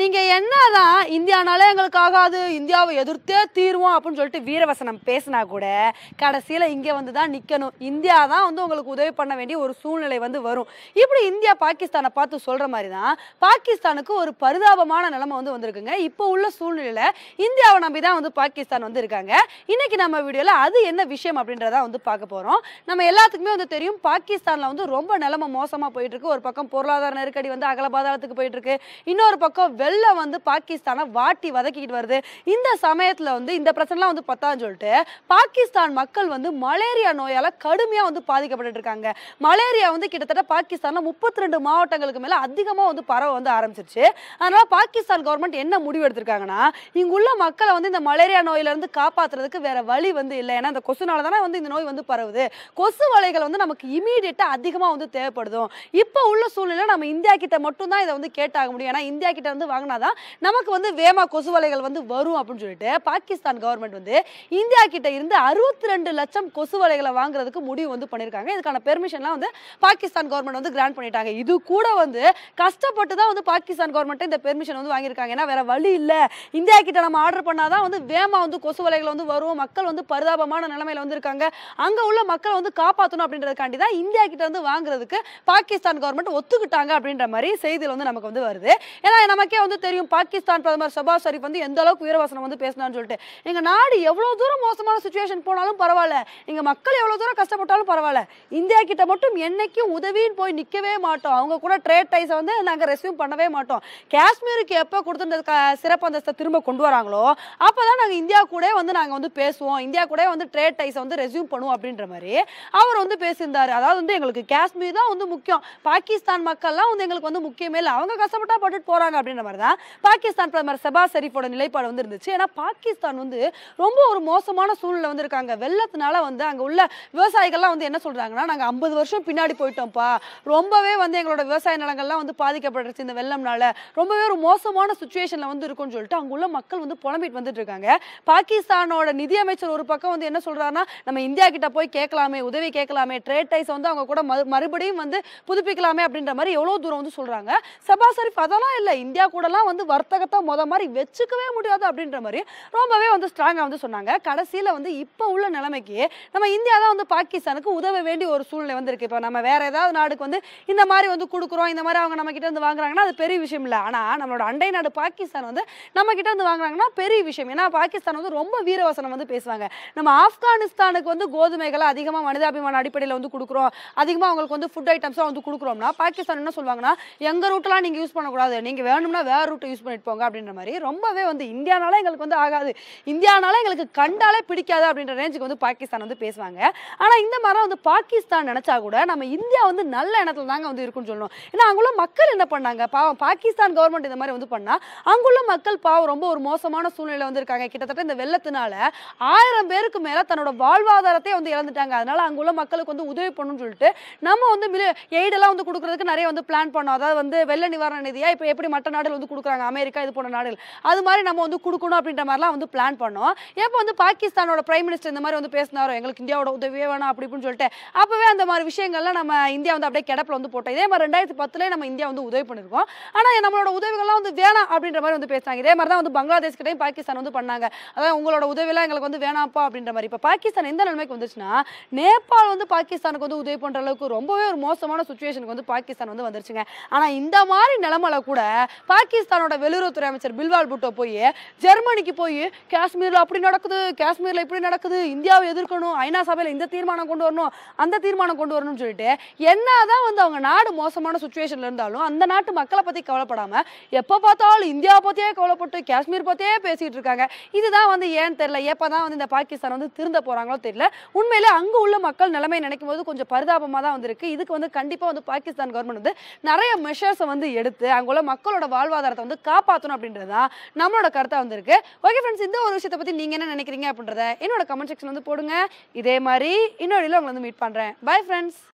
நீங்கள் என்னதான் இந்தியானாலே எங்களுக்கு ஆகாது இந்தியாவை எதிர்த்தே தீர்வோம் அப்படின்னு சொல்லிட்டு வீரவசனம் பேசினா கூட கடைசியில் இங்கே வந்து தான் நிற்கணும் இந்தியா தான் வந்து உங்களுக்கு உதவி பண்ண வேண்டிய ஒரு சூழ்நிலை வந்து வரும் இப்படி இந்தியா பாகிஸ்தானை பார்த்து சொல்கிற மாதிரி தான் பாகிஸ்தானுக்கு ஒரு பரிதாபமான நிலைமை வந்து வந்திருக்குங்க இப்போ உள்ள சூழ்நிலையில் இந்தியாவை நம்பி தான் வந்து பாகிஸ்தான் வந்து இருக்காங்க இன்றைக்கி நம்ம வீடியோல அது என்ன விஷயம் அப்படின்றத வந்து பார்க்க போகிறோம் நம்ம எல்லாத்துக்குமே வந்து தெரியும் பாகிஸ்தானில் வந்து ரொம்ப நிலைமை மோசமாக இருக்கு ஒரு பக்கம் பொருளாதார நெருக்கடி வந்து அகல பாதாளத்துக்கு இருக்கு இன்னொரு பக்கம் வெள்ளம் வந்து பாகிஸ்தானை வாட்டி வதக்கிக்கிட்டு வருது இந்த சமயத்தில் வந்து இந்த பிரச்சனைலாம் வந்து பத்தான்னு சொல்லிட்டு பாகிஸ்தான் மக்கள் வந்து மலேரியா நோயால் கடுமையாக வந்து பாதிக்கப்பட்டு இருக்காங்க மலேரியா வந்து கிட்டத்தட்ட பாகிஸ்தானில் முப்பத்தி ரெண்டு மாவட்டங்களுக்கு மேலே அதிகமாக வந்து பரவ வந்து ஆரம்பிச்சிருச்சு அதனால் பாகிஸ்தான் கவர்மெண்ட் என்ன முடிவு எடுத்திருக்காங்கன்னா இங்குள்ள மக்களை வந்து இந்த மலேரியா நோயிலிருந்து காப்பாற்றுறதுக்கு வேற வழி வந்து இல்லை ஏன்னா இந்த கொசுனால தானே வந்து இந்த நோய் வந்து பரவுது கொசு வலைகள் வந்து நமக்கு இமீடியட்டாக அதிகமாக வந்து தேவைப்படுதும் இப்போ உள்ள சூழ்நிலை நம்ம இந்தியா கிட்ட மட்டும்தான் இதை வந்து கேட்டாக முடியும் ஏன்னா இந்தியா கிட்ட வந்து வாங்கினாதான் நமக்கு வந்து வேமா கொசு வலைகள் வந்து வரும் அப்படின்னு சொல்லிட்டு பாகிஸ்தான் கவர்மெண்ட் வந்து இந்தியா கிட்ட இருந்து அறுபத்தி ரெண்டு லட்சம் கொசு வலைகளை வாங்குறதுக்கு முடிவு வந்து பண்ணியிருக்காங்க இதுக்கான பெர்மிஷன்லாம் வந்து பாகிஸ்தான் கவர்மெண்ட் வந்து கிராண்ட் பண்ணிட்டாங்க இது கூட வந்து கஷ்டப்பட்டு தான் வந்து பாகிஸ்தான் கவர்மெண்ட் இந்த பெர்மிஷன் வந்து வாங்கியிருக்காங்க ஏன்னா வேற வழி இல்லை இந்தியா கிட்ட நம்ம ஆர்டர் பண்ணாதான் வந்து வேமா வந்து கொசு வலைகள் வந்து வரும் மக்கள் வந்து பரிதாபமான நிலைமையில வந்து இருக்காங்க அங்க உள்ள மக்களை வந்து காப்பாற்றணும் அப்படின்றதுக்காண்டி தான் இந்தியா கிட்ட இருந்து வாங்குறதுக்கு பாகிஸ்தான் கவர்மெண்ட் ஒத்துக்கிட்டாங்க அப்படின்ற மாதிரி செய்தியில் வந்து நமக்கு வந்து வருது ஏன்னா நமக்கே வந்து தெரியும் பாகிஸ்தான் பிரதமர் ஷபாஸ் ஷரீப் வந்து எந்த அளவுக்கு உயரவாசனம் வந்து பேசினான்னு சொல்லிட்டு எங்கள் நாடு எவ்வளோ தூரம் மோசமான சுச்சுவேஷன் போனாலும் பரவாயில்ல எங்க மக்கள் எவ்வளோ தூரம் கஷ்டப்பட்டாலும் பரவாயில்ல இந்தியா கிட்ட மட்டும் என்னைக்கும் உதவின்னு போய் நிற்கவே மாட்டோம் அவங்க கூட ட்ரேட் டைஸை வந்து நாங்கள் ரெசியூம் பண்ணவே மாட்டோம் காஷ்மீருக்கு எப்போ கொடுத்துருந்த சிறப்பு அந்தஸ்தை திரும்ப கொண்டு வராங்களோ அப்போ தான் நாங்கள் இந்தியா கூட வந்து நாங்கள் வந்து பேசுவோம் இந்தியா கூட வந்து ட்ரேட் டைஸை வந்து ரெசியூம் பண்ணுவோம் அப்படின்ற மாதிரி அவர் வந்து பேசியிருந்தார் அதாவது வந்து எங்களுக்கு காஷ்மீர் தான் வந்து முக்கியம் பாகிஸ்தான் மக்கள்லாம் வந்து எங்களுக்கு வந்து முக்கியமே இல்லை அவங்க கஷ்டப்பட்டா பட்டுட்டு போகிறாங்க அப்படின்ற மாதிரி மாதிரி தான் பாகிஸ்தான் பிரதமர் செபா ஷெரீஃபோட நிலைப்பாடு வந்து இருந்துச்சு ஏன்னா பாகிஸ்தான் வந்து ரொம்ப ஒரு மோசமான சூழ்நிலை வந்து இருக்காங்க வெள்ளத்தினால வந்து அங்கே உள்ள விவசாயிகள்லாம் வந்து என்ன சொல்கிறாங்கன்னா நாங்கள் ஐம்பது வருஷம் பின்னாடி போயிட்டோம்ப்பா ரொம்பவே வந்து எங்களோட விவசாய நிலங்கள்லாம் வந்து பாதிக்கப்பட்டுருச்சு இந்த வெள்ளம்னால ரொம்பவே ஒரு மோசமான சுச்சுவேஷனில் வந்து இருக்கும்னு சொல்லிட்டு அங்குள்ள மக்கள் வந்து புலம்பிட்டு வந்துட்டு இருக்காங்க பாகிஸ்தானோட நிதியமைச்சர் ஒரு பக்கம் வந்து என்ன சொல்கிறாருன்னா நம்ம இந்தியா கிட்ட போய் கேட்கலாமே உதவி கேட்கலாமே ட்ரேட் டைஸ் வந்து அவங்க கூட மறுபடியும் வந்து புதுப்பிக்கலாமே அப்படின்ற மாதிரி எவ்வளோ தூரம் வந்து சொல்கிறாங்க சபா ஷரீஃப் அதெல்லாம் இல்லை இந்தியா கூட கூடலாம் வந்து வர்த்தகத்தை மொத மாதிரி வச்சுக்கவே முடியாது அப்படின்ற மாதிரி ரொம்பவே வந்து ஸ்ட்ராங்காக வந்து சொன்னாங்க கடைசியில் வந்து இப்போ உள்ள நிலைமைக்கு நம்ம இந்தியா தான் வந்து பாகிஸ்தானுக்கு உதவ வேண்டிய ஒரு சூழ்நிலை வந்து இப்போ நம்ம வேறு ஏதாவது நாடுக்கு வந்து இந்த மாதிரி வந்து கொடுக்குறோம் இந்த மாதிரி அவங்க நம்மக்கிட்ட வந்து வாங்குறாங்கன்னா அது பெரிய விஷயம் இல்லை ஆனால் நம்மளோட அண்டை நாடு பாகிஸ்தான் வந்து நம்மக்கிட்ட வந்து வாங்குறாங்கன்னா பெரிய விஷயம் ஏன்னா பாகிஸ்தான் வந்து ரொம்ப வீரவசனம் வந்து பேசுவாங்க நம்ம ஆப்கானிஸ்தானுக்கு வந்து கோதுமைகளை அதிகமாக மனிதாபிமான அடிப்படையில் வந்து கொடுக்குறோம் அதிகமாக அவங்களுக்கு வந்து ஃபுட் ஐட்டம்ஸ்லாம் வந்து கொடுக்குறோம்னா பாகிஸ்தான் என்ன சொல்லுவாங்கன்னா எங்கள் ரூட்டெலாம் நீங்கள் யூஸ் பண்ணக்கூடாது நீங்கள் வேணும்னா வேறு ரூட்டை யூஸ் பண்ணிட்டு போங்க அப்படின்ற மாதிரி ரொம்பவே வந்து இந்தியானால எங்களுக்கு வந்து ஆகாது இந்தியானால எங்களுக்கு கண்டாலே பிடிக்காது அப்படின்ற ரேஞ்சுக்கு வந்து பாகிஸ்தான் வந்து பேசுவாங்க ஆனால் இந்த மாதிரிலாம் வந்து பாகிஸ்தான் நினச்சா கூட நம்ம இந்தியா வந்து நல்ல இடத்துல தாங்க வந்து இருக்குன்னு சொல்லணும் ஏன்னா அங்குள்ள மக்கள் என்ன பண்ணாங்க பாவம் பாகிஸ்தான் கவர்மெண்ட் இந்த மாதிரி வந்து பண்ணால் அங்குள்ள மக்கள் பாவம் ரொம்ப ஒரு மோசமான சூழ்நிலை வந்து இருக்காங்க கிட்டத்தட்ட இந்த வெள்ளத்தினால ஆயிரம் பேருக்கு மேலே தன்னோட வாழ்வாதாரத்தை வந்து இழந்துட்டாங்க அதனால அங்குள்ள மக்களுக்கு வந்து உதவி பண்ணணும்னு சொல்லிட்டு நம்ம வந்து எய்டெல்லாம் வந்து கொடுக்குறதுக்கு நிறைய வந்து பிளான் பண்ணோம் அதாவது வந்து வெள்ள நிவாரண நிதியாக இப்போ எப்படி மற்ற நாடு ஆட்கள் வந்து கொடுக்குறாங்க அமெரிக்கா இது போன்ற நாடுகள் அது மாதிரி நம்ம வந்து கொடுக்கணும் அப்படின்ற மாதிரிலாம் வந்து பிளான் பண்ணோம் எப்போ வந்து பாகிஸ்தானோட பிரைம் மினிஸ்டர் இந்த மாதிரி வந்து பேசினாரோ எங்களுக்கு இந்தியாவோட உதவியே வேணாம் அப்படி இப்படின்னு சொல்லிட்டு அப்போவே அந்த மாதிரி விஷயங்கள்லாம் நம்ம இந்தியா வந்து அப்படியே கிடப்பில் வந்து போட்டோம் இதே மாதிரி ரெண்டாயிரத்தி பத்துலேயே நம்ம இந்தியா வந்து உதவி பண்ணியிருக்கோம் ஆனால் நம்மளோட உதவிகள்லாம் வந்து வேணாம் அப்படின்ற மாதிரி வந்து பேசுறாங்க இதே மாதிரி தான் வந்து பங்களாதேஷ் கிட்டையும் பாகிஸ்தான் வந்து பண்ணாங்க அதாவது உங்களோட உதவிலாம் எங்களுக்கு வந்து வேணாம்ப்பா அப்படின்ற மாதிரி இப்போ பாகிஸ்தான் எந்த நிலைமைக்கு வந்துச்சுன்னா நேபாள் வந்து பாகிஸ்தானுக்கு வந்து உதவி பண்ணுற அளவுக்கு ரொம்பவே ஒரு மோசமான சுச்சுவேஷனுக்கு வந்து பாகிஸ்தான் வந்து வந்துருச்சுங்க ஆனால் இந்த மாதிரி நிலமையில கூட பாகிஸ்தானோட வெளியுறவுத்துறை அமைச்சர் பில்வால் புட்டோ போய் ஜெர்மனிக்கு போய் காஷ்மீரில் அப்படி நடக்குது காஷ்மீரில் இப்படி நடக்குது இந்தியாவை எதிர்க்கணும் ஐநா சபையில் இந்த தீர்மானம் கொண்டு வரணும் அந்த தீர்மானம் கொண்டு வரணும்னு சொல்லிட்டு என்னதான் வந்து அவங்க நாடு மோசமான சுச்சுவேஷன்ல இருந்தாலும் அந்த நாட்டு மக்களை பற்றி கவலைப்படாமல் எப்போ பார்த்தாலும் இந்தியா பற்றியே கவலைப்பட்டு காஷ்மீர் பற்றியே பேசிகிட்டு இருக்காங்க இதுதான் வந்து ஏன் தெரியல எப்போ தான் வந்து இந்த பாகிஸ்தான் வந்து திருந்த போகிறாங்களோ தெரியல உண்மையில அங்கே உள்ள மக்கள் நிலைமை நினைக்கும் போது கொஞ்சம் பரிதாபமாக தான் வந்திருக்கு இதுக்கு வந்து கண்டிப்பாக வந்து பாகிஸ்தான் கவர்மெண்ட் வந்து நிறைய மெஷர்ஸை வந்து எடுத்து அங்குள்ள மக்களோட வாழ்வு வாழ்வாதாரத்தை வந்து காப்பாற்றணும் தான் நம்மளோட கருத்தாக வந்திருக்கு ஓகே ஃப்ரெண்ட்ஸ் இந்த ஒரு விஷயத்தை பற்றி நீங்கள் என்ன நினைக்கிறீங்க அப்படின்றத என்னோட கமெண்ட் செக்ஷன் வந்து போடுங்க இதே மாதிரி இன்னொரு உங்களை வந்து மீட் பண்ணுறேன் பாய் ஃப்ரெண்ட்ஸ்